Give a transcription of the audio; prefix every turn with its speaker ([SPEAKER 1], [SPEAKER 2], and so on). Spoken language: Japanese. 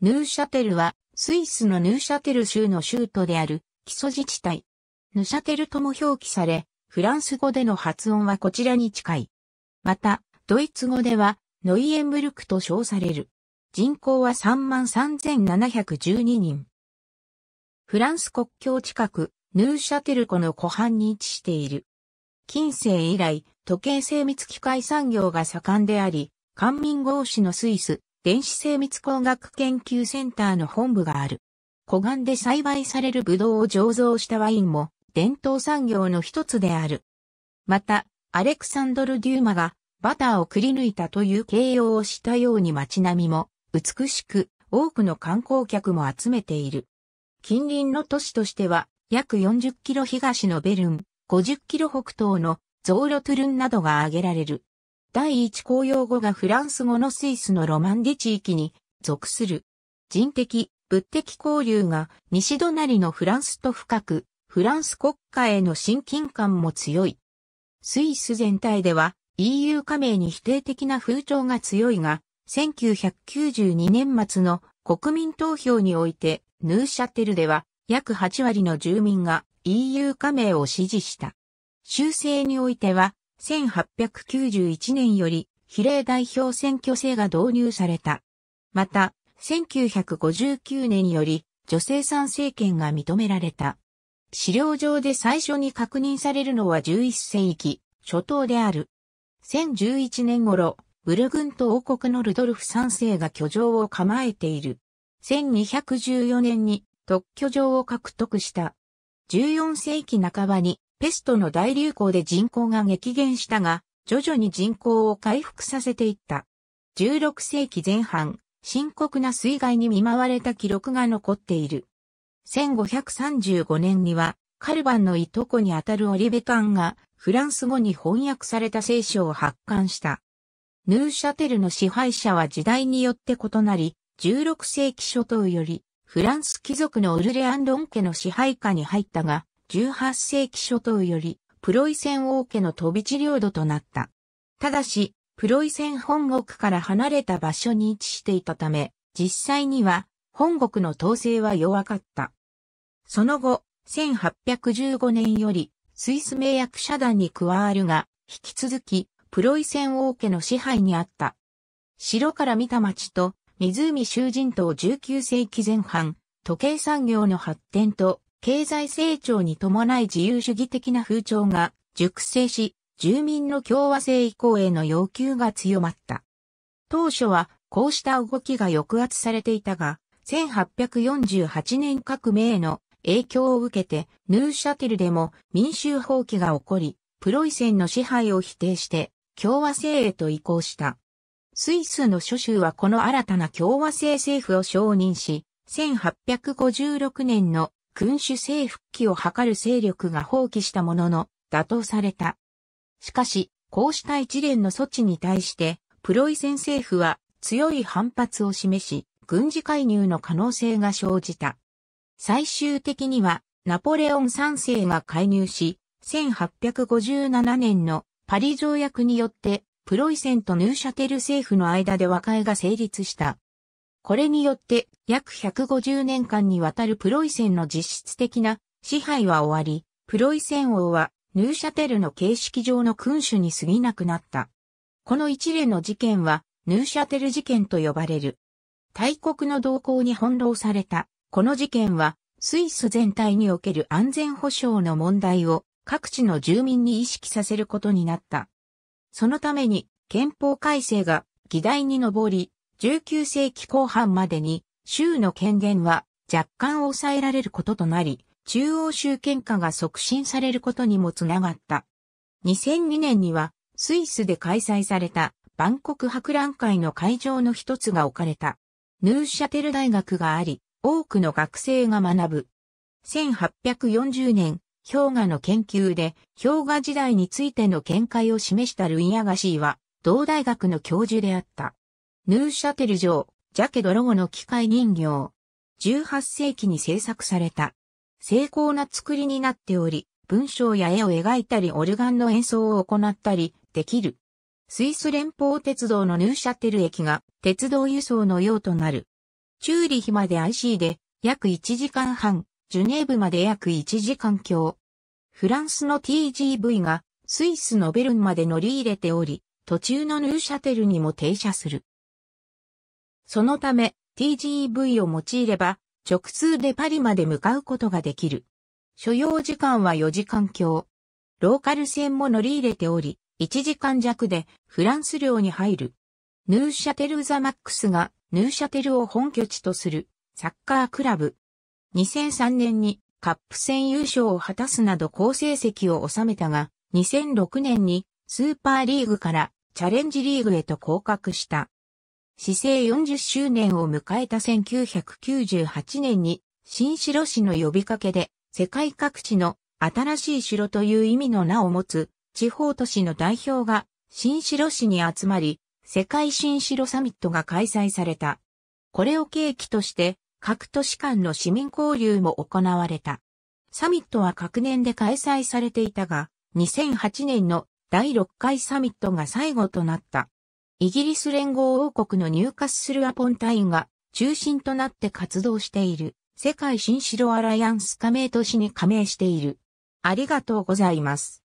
[SPEAKER 1] ヌーシャテルは、スイスのヌーシャテル州の州都である、基礎自治体。ヌシャテルとも表記され、フランス語での発音はこちらに近い。また、ドイツ語では、ノイエンブルクと称される。人口は33,712人。フランス国境近く、ヌーシャテル湖の湖畔に位置している。近世以来、時計精密機械産業が盛んであり、官民合資のスイス、電子精密工学研究センターの本部がある。湖岸で栽培されるブドウを醸造したワインも伝統産業の一つである。また、アレクサンドル・デューマがバターをくり抜いたという形容をしたように街並みも美しく多くの観光客も集めている。近隣の都市としては約40キロ東のベルン、50キロ北東のゾーロトゥルンなどが挙げられる。第一公用語がフランス語のスイスのロマンディ地域に属する。人的、物的交流が西隣のフランスと深く、フランス国家への親近感も強い。スイス全体では EU 加盟に否定的な風潮が強いが、1992年末の国民投票において、ヌーシャテルでは約8割の住民が EU 加盟を支持した。修正においては1891年より比例代表選挙制が導入された。また、1959年より女性参政権が認められた。資料上で最初に確認されるのは11世紀初頭である。1011年頃、ブルグント王国のルドルフ3世が居城を構えている。1214年に特許城を獲得した。14世紀半ばにペストの大流行で人口が激減したが、徐々に人口を回復させていった。16世紀前半、深刻な水害に見舞われた記録が残っている。1535年には、カルバンのいとこにあたるオリベカンが、フランス語に翻訳された聖書を発刊した。ヌーシャテルの支配者は時代によって異なり、16世紀初頭より、フランス貴族のウルレアンロン家の支配下に入ったが、18世紀初頭より、プロイセン王家の飛び地領土となった。ただし、プロイセン本国から離れた場所に位置していたため、実際には本国の統制は弱かった。その後、1815年よりスイス名役社団に加わるが、引き続きプロイセン王家の支配にあった。城から見た町と湖囚人島19世紀前半、時計産業の発展と経済成長に伴い自由主義的な風潮が熟成し、住民の共和制移行への要求が強まった。当初はこうした動きが抑圧されていたが、1848年革命への影響を受けて、ヌーシャテルでも民衆放棄が起こり、プロイセンの支配を否定して共和制へと移行した。スイスの諸州はこの新たな共和制政府を承認し、1856年の君主制復帰を図る勢力が放棄したものの、打倒された。しかし、こうした一連の措置に対して、プロイセン政府は強い反発を示し、軍事介入の可能性が生じた。最終的には、ナポレオン3世が介入し、1857年のパリ条約によって、プロイセンとヌーシャテル政府の間で和解が成立した。これによって約150年間にわたるプロイセンの実質的な支配は終わり、プロイセン王はヌーシャテルの形式上の君主に過ぎなくなった。この一連の事件はヌーシャテル事件と呼ばれる。大国の動向に翻弄された、この事件はスイス全体における安全保障の問題を各地の住民に意識させることになった。そのために憲法改正が議題に上り、19世紀後半までに州の権限は若干抑えられることとなり、中央集権化が促進されることにもつながった。2002年にはスイスで開催された万国博覧会の会場の一つが置かれた。ヌーシャテル大学があり、多くの学生が学ぶ。1840年、氷河の研究で氷河時代についての見解を示したルイ・アガシーは、同大学の教授であった。ヌーシャテル城、ジャケドロゴの機械人形。18世紀に制作された。精巧な作りになっており、文章や絵を描いたりオルガンの演奏を行ったりできる。スイス連邦鉄道のヌーシャテル駅が鉄道輸送の用となる。チューリヒまで IC で約1時間半、ジュネーブまで約1時間強。フランスの TGV がスイスのベルンまで乗り入れており、途中のヌーシャテルにも停車する。そのため TGV を用いれば直通でパリまで向かうことができる。所要時間は4時間強。ローカル線も乗り入れており、1時間弱でフランス領に入る。ヌーシャテル・ザ・マックスがヌーシャテルを本拠地とするサッカークラブ。2003年にカップ戦優勝を果たすなど好成績を収めたが、2006年にスーパーリーグからチャレンジリーグへと降格した。市政40周年を迎えた1998年に、新城市の呼びかけで、世界各地の新しい城という意味の名を持つ地方都市の代表が新城市に集まり、世界新城サミットが開催された。これを契機として各都市間の市民交流も行われた。サミットは各年で開催されていたが、2008年の第6回サミットが最後となった。イギリス連合王国のニューカッスルアポンタインが中心となって活動している世界新城アライアンス加盟都市に加盟している。ありがとうございます。